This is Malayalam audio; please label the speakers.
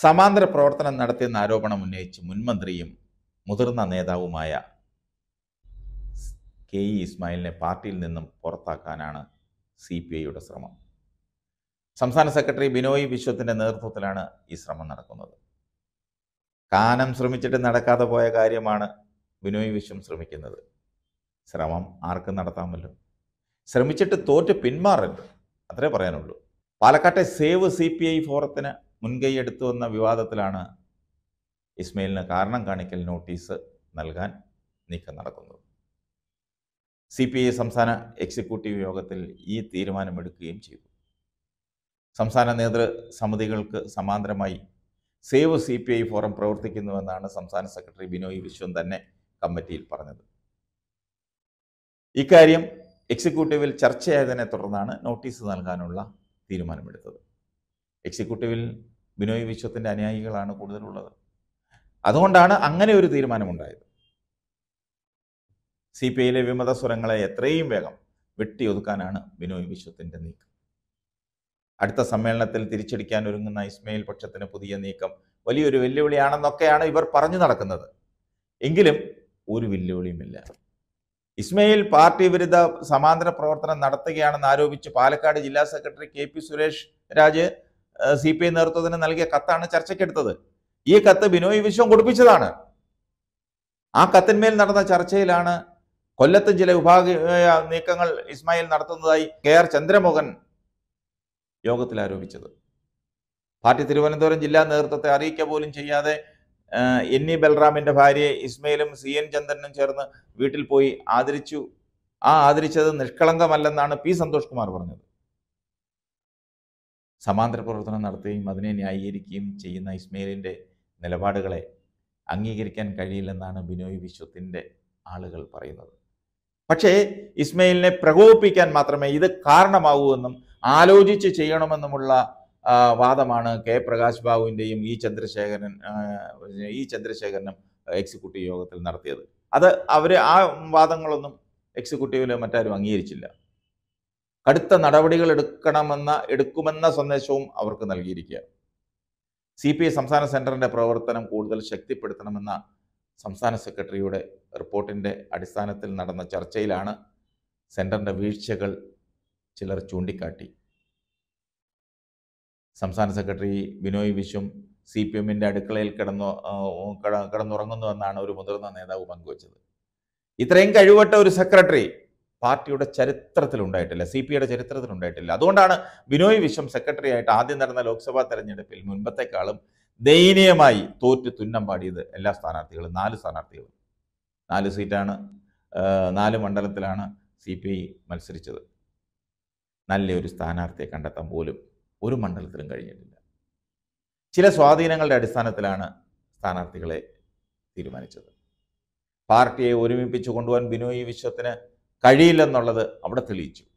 Speaker 1: സമാന്തര പ്രവർത്തനം നടത്തിയെന്ന ആരോപണം ഉന്നയിച്ച് മുൻമന്ത്രിയും മുതിർന്ന നേതാവുമായ കെ ഇ ഇസ്മായിലിനെ പാർട്ടിയിൽ നിന്നും പുറത്താക്കാനാണ് സി പി ഐയുടെ ശ്രമം സംസ്ഥാന സെക്രട്ടറി ബിനോയ് വിശ്വത്തിൻ്റെ നേതൃത്വത്തിലാണ് ഈ ശ്രമം നടക്കുന്നത് കാനം ശ്രമിച്ചിട്ട് നടക്കാതെ പോയ കാര്യമാണ് ബിനോയ് വിശ്വം ശ്രമിക്കുന്നത് ശ്രമം ആർക്കും നടത്താമല്ലോ ശ്രമിച്ചിട്ട് തോറ്റ് പിന്മാറരുത് അത്രേ പറയാനുള്ളൂ പാലക്കാട്ടെ സേവ് സി പി ഐ ഫോറത്തിന് എടുത്തു വന്ന വിവാദത്തിലാണ് ഇസ്മയിലിന് കാരണം കാണിക്കൽ നോട്ടീസ് നൽകാൻ നീക്കം നടക്കുന്നത് സി പി ഐ സംസ്ഥാന എക്സിക്യൂട്ടീവ് യോഗത്തിൽ ഈ തീരുമാനമെടുക്കുകയും ചെയ്തു സംസ്ഥാന നേതൃ സമിതികൾക്ക് സമാന്തരമായി save C P I forum പ്രവർത്തിക്കുന്നുവെന്നാണ് സംസ്ഥാന സെക്രട്ടറി ബിനോയ് വിശ്വം തന്നെ കമ്മിറ്റിയിൽ പറഞ്ഞത് ഇക്കാര്യം എക്സിക്യൂട്ടീവിൽ ചർച്ചയായതിനെ തുടർന്നാണ് നോട്ടീസ് നൽകാനുള്ള തീരുമാനമെടുത്തത് എക്സിക്യൂട്ടീവിൽ ബിനോയ് വിശ്വത്തിൻ്റെ അനുയായികളാണ് കൂടുതലുള്ളത് അതുകൊണ്ടാണ് അങ്ങനെ ഒരു തീരുമാനമുണ്ടായത് സി പി ഐയിലെ വിമത സ്വരങ്ങളെ എത്രയും വേഗം വെട്ടിയൊതുക്കാനാണ് ബിനോയ് വിശ്വത്തിൻ്റെ നീക്കം അടുത്ത സമ്മേളനത്തിൽ തിരിച്ചടിക്കാൻ ഒരുങ്ങുന്ന ഇസ്മയിൽ പക്ഷത്തിന് പുതിയ നീക്കം വലിയൊരു വെല്ലുവിളിയാണെന്നൊക്കെയാണ് ഇവർ പറഞ്ഞു നടക്കുന്നത് എങ്കിലും ഒരു വെല്ലുവിളിയുമില്ല ഇസ്മയിൽ പാർട്ടി വിരുദ്ധ സമാന്തര പ്രവർത്തനം നടത്തുകയാണെന്ന് ആരോപിച്ച് പാലക്കാട് ജില്ലാ secretary K P Suresh Raj C P I നേതൃത്വത്തിന് നൽകിയ കത്താണ് ചർച്ചയ്ക്കെടുത്തത് ഈ കത്ത് ബിനോയ് വിശ്വം കൊടുപ്പിച്ചതാണ് ആ കത്തിന്മേൽ നടന്ന ചർച്ചയിലാണ് കൊല്ലത്ത് ചില വിഭാഗ നീക്കങ്ങൾ ഇസ്മായിൽ നടത്തുന്നതായി കെ ആർ ചന്ദ്രമോഹൻ യോഗത്തിൽ ആരോപിച്ചത് പാർട്ടി തിരുവനന്തപുരം ജില്ലാ നേതൃത്വത്തെ അറിയിക്കുക പോലും ചെയ്യാതെ ഇ ബൽറാമിന്റെ ഭാര്യയെ ഇസ്മയിലും സി എൻ ചന്ദ്രനും ചേർന്ന് വീട്ടിൽ പോയി ആദരിച്ചു ആ ആദരിച്ചത് നിഷ്കളങ്കമല്ലെന്നാണ് പി സന്തോഷ് കുമാർ പറഞ്ഞത് സമാന്തര പ്രവർത്തനം നടത്തുകയും അതിനെ ന്യായീകരിക്കുകയും ചെയ്യുന്ന ഇസ്മയിലിൻ്റെ നിലപാടുകളെ അംഗീകരിക്കാൻ കഴിയില്ലെന്നാണ് ബിനോയ് വിശ്വത്തിൻ്റെ ആളുകൾ പറയുന്നത് പക്ഷേ ഇസ്മയിലിനെ പ്രകോപിപ്പിക്കാൻ മാത്രമേ ഇത് കാരണമാകൂ എന്നും ആലോചിച്ച് ചെയ്യണമെന്നുമുള്ള വാദമാണ് കെ പ്രകാശ് ബാബുവിൻ്റെയും ഇ ചന്ദ്രശേഖരൻ ഇ ചന്ദ്രശേഖരനും എക്സിക്യൂട്ടീവ് യോഗത്തിൽ നടത്തിയത് അത് അവർ ആ വാദങ്ങളൊന്നും എക്സിക്യൂട്ടീവിലും മറ്റാരും അംഗീകരിച്ചില്ല അടുത്ത നടപടികൾ എടുക്കണമെന്ന എടുക്കുമെന്ന സന്ദേശവും അവർക്ക് നൽകിയിരിക്കുകയാണ് സി പി ഐ സംസ്ഥാന സെൻറ്ററിൻ്റെ പ്രവർത്തനം കൂടുതൽ ശക്തിപ്പെടുത്തണമെന്ന സംസ്ഥാന സെക്രട്ടറിയുടെ റിപ്പോർട്ടിൻ്റെ അടിസ്ഥാനത്തിൽ നടന്ന ചർച്ചയിലാണ് സെൻറ്ററിൻ്റെ വീഴ്ചകൾ ചിലർ ചൂണ്ടിക്കാട്ടി സംസ്ഥാന secretary Binoy Viswam C P എമ്മിൻ്റെ അടുക്കളയിൽ കിടന്നു കിടന്നുറങ്ങുന്നുവെന്നാണ് ഒരു മുതിർന്ന നേതാവ് പങ്കുവച്ചത് ഇത്രയും കഴിവട്ട ഒരു സെക്രട്ടറി പാർട്ടിയുടെ ചരിത്രത്തിലുണ്ടായിട്ടില്ല സി പി ഐയുടെ ചരിത്രത്തിലുണ്ടായിട്ടില്ല അതുകൊണ്ടാണ് ബിനോയ് വിശ്വം സെക്രട്ടറി ആയിട്ട് ആദ്യം നടന്ന ലോക്സഭാ തെരഞ്ഞെടുപ്പിൽ മുൻപത്തെക്കാളും ദയനീയമായി തോറ്റ് തുന്നം പാടിയത് എല്ലാ സ്ഥാനാർത്ഥികളും നാല് സ്ഥാനാർത്ഥികളും നാല് സീറ്റാണ് നാല് മണ്ഡലത്തിലാണ് സി പി ഐ മത്സരിച്ചത് നല്ലൊരു സ്ഥാനാർത്ഥിയെ കണ്ടെത്താൻ പോലും ഒരു മണ്ഡലത്തിലും കഴിഞ്ഞിട്ടില്ല ചില സ്വാധീനങ്ങളുടെ അടിസ്ഥാനത്തിലാണ് സ്ഥാനാർത്ഥികളെ തീരുമാനിച്ചത് പാർട്ടിയെ ഒരുമിപ്പിച്ചു കൊണ്ടുപോകാൻ ബിനോയ് വിശ്വത്തിന് കഴിയില്ലെന്നുള്ളത് അവിടെ തെളിയിച്ചു